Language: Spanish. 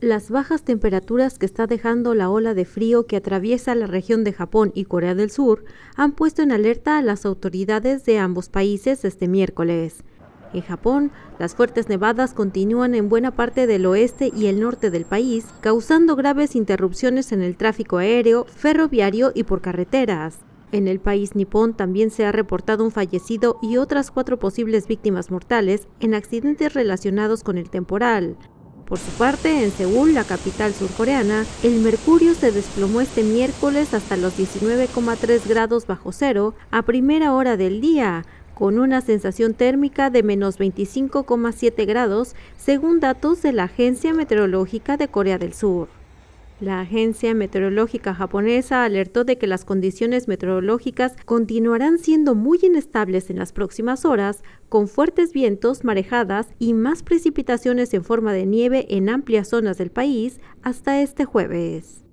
las bajas temperaturas que está dejando la ola de frío que atraviesa la región de Japón y Corea del Sur han puesto en alerta a las autoridades de ambos países este miércoles. En Japón, las fuertes nevadas continúan en buena parte del oeste y el norte del país, causando graves interrupciones en el tráfico aéreo, ferroviario y por carreteras. En el país nipón también se ha reportado un fallecido y otras cuatro posibles víctimas mortales en accidentes relacionados con el temporal. Por su parte, en Seúl, la capital surcoreana, el mercurio se desplomó este miércoles hasta los 19,3 grados bajo cero a primera hora del día, con una sensación térmica de menos 25,7 grados, según datos de la Agencia Meteorológica de Corea del Sur. La agencia meteorológica japonesa alertó de que las condiciones meteorológicas continuarán siendo muy inestables en las próximas horas, con fuertes vientos, marejadas y más precipitaciones en forma de nieve en amplias zonas del país hasta este jueves.